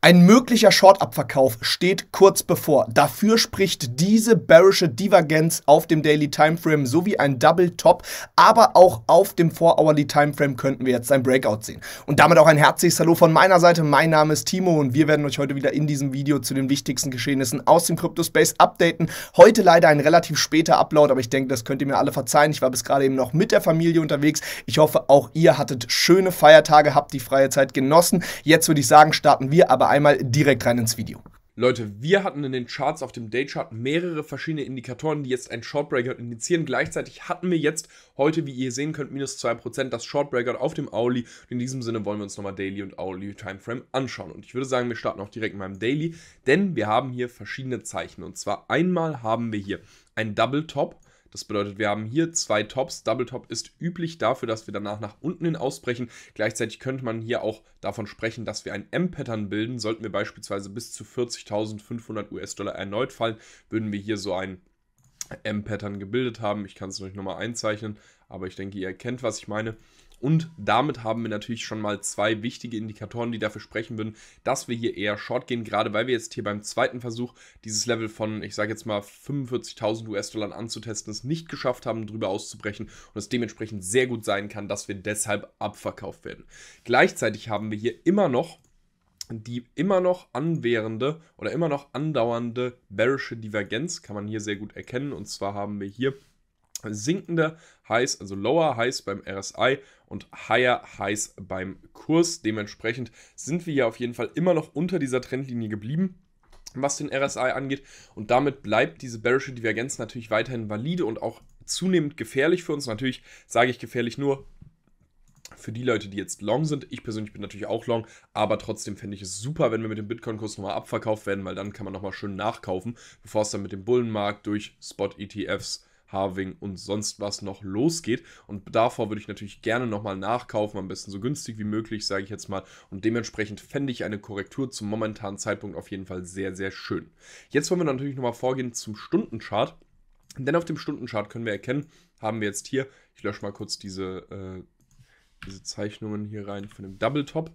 Ein möglicher Short-Up-Verkauf steht kurz bevor. Dafür spricht diese bearische Divergenz auf dem Daily Timeframe sowie ein Double Top, aber auch auf dem 4-Hourly Timeframe könnten wir jetzt ein Breakout sehen. Und damit auch ein herzliches Hallo von meiner Seite. Mein Name ist Timo und wir werden euch heute wieder in diesem Video zu den wichtigsten Geschehnissen aus dem Crypto-Space updaten. Heute leider ein relativ später Upload, aber ich denke, das könnt ihr mir alle verzeihen. Ich war bis gerade eben noch mit der Familie unterwegs. Ich hoffe, auch ihr hattet schöne Feiertage, habt die freie Zeit genossen. Jetzt würde ich sagen, starten wir aber mal einmal direkt rein ins Video. Leute, wir hatten in den Charts auf dem Daychart mehrere verschiedene Indikatoren, die jetzt einen Shortbreakout indizieren. Gleichzeitig hatten wir jetzt heute, wie ihr sehen könnt, minus 2% das Shortbreakout auf dem Auli. in diesem Sinne wollen wir uns nochmal Daily und Auli Timeframe anschauen. Und ich würde sagen, wir starten auch direkt mit meinem Daily, denn wir haben hier verschiedene Zeichen. Und zwar einmal haben wir hier ein Double Top das bedeutet, wir haben hier zwei Tops. Double Top ist üblich dafür, dass wir danach nach unten hin ausbrechen. Gleichzeitig könnte man hier auch davon sprechen, dass wir ein M-Pattern bilden. Sollten wir beispielsweise bis zu 40.500 US-Dollar erneut fallen, würden wir hier so ein M-Pattern gebildet haben. Ich kann es euch nochmal einzeichnen, aber ich denke, ihr erkennt, was ich meine. Und damit haben wir natürlich schon mal zwei wichtige Indikatoren, die dafür sprechen würden, dass wir hier eher Short gehen, gerade weil wir jetzt hier beim zweiten Versuch dieses Level von, ich sage jetzt mal, 45.000 US-Dollar anzutesten, es nicht geschafft haben, drüber auszubrechen und es dementsprechend sehr gut sein kann, dass wir deshalb abverkauft werden. Gleichzeitig haben wir hier immer noch die immer noch anwährende oder immer noch andauernde bearische Divergenz kann man hier sehr gut erkennen. Und zwar haben wir hier Sinkender Highs, also Lower Highs beim RSI und Higher Highs beim Kurs. Dementsprechend sind wir ja auf jeden Fall immer noch unter dieser Trendlinie geblieben was den RSI angeht. Und damit bleibt diese bearische Divergenz natürlich weiterhin valide und auch zunehmend gefährlich für uns. Natürlich sage ich gefährlich nur für die Leute, die jetzt long sind. Ich persönlich bin natürlich auch long, aber trotzdem fände ich es super, wenn wir mit dem Bitcoin-Kurs nochmal abverkauft werden, weil dann kann man nochmal schön nachkaufen, bevor es dann mit dem Bullenmarkt durch Spot-ETFs Harving und sonst was noch losgeht. Und davor würde ich natürlich gerne nochmal nachkaufen, am besten so günstig wie möglich, sage ich jetzt mal. Und dementsprechend fände ich eine Korrektur zum momentanen Zeitpunkt auf jeden Fall sehr, sehr schön. Jetzt wollen wir natürlich nochmal vorgehen zum Stundenchart. Denn auf dem Stundenchart können wir erkennen, haben wir jetzt hier, ich lösche mal kurz diese, äh, diese Zeichnungen hier rein von dem Double Top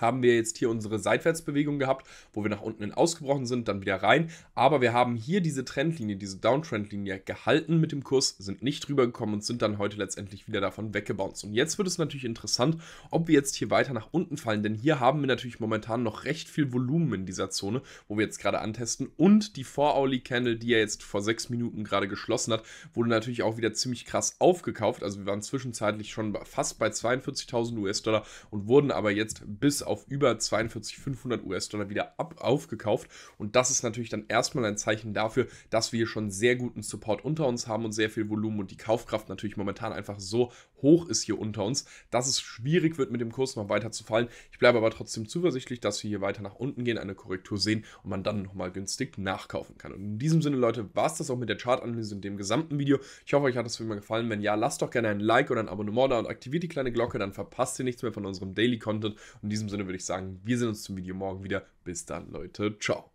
haben wir jetzt hier unsere Seitwärtsbewegung gehabt, wo wir nach unten hin ausgebrochen sind, dann wieder rein. Aber wir haben hier diese Trendlinie, diese Downtrendlinie gehalten mit dem Kurs, sind nicht rübergekommen und sind dann heute letztendlich wieder davon weggebounced. Und jetzt wird es natürlich interessant, ob wir jetzt hier weiter nach unten fallen, denn hier haben wir natürlich momentan noch recht viel Volumen in dieser Zone, wo wir jetzt gerade antesten. Und die 4-Hourly-Candle, die ja jetzt vor sechs Minuten gerade geschlossen hat, wurde natürlich auch wieder ziemlich krass aufgekauft. Also wir waren zwischenzeitlich schon fast bei 42.000 US-Dollar und wurden aber jetzt bis auf auf über 42.500 US-Dollar wieder ab, aufgekauft. Und das ist natürlich dann erstmal ein Zeichen dafür, dass wir schon sehr guten Support unter uns haben und sehr viel Volumen und die Kaufkraft natürlich momentan einfach so hoch ist hier unter uns, dass es schwierig wird, mit dem Kurs noch weiter zu fallen. Ich bleibe aber trotzdem zuversichtlich, dass wir hier weiter nach unten gehen, eine Korrektur sehen und man dann nochmal günstig nachkaufen kann. Und in diesem Sinne, Leute, war es das auch mit der Chartanalyse in dem gesamten Video. Ich hoffe, euch hat das wie gefallen. Wenn ja, lasst doch gerne ein Like oder ein Abonnement da und aktiviert die kleine Glocke, dann verpasst ihr nichts mehr von unserem Daily Content. Und in diesem Sinne Sinne würde ich sagen, wir sehen uns zum Video morgen wieder. Bis dann, Leute. Ciao.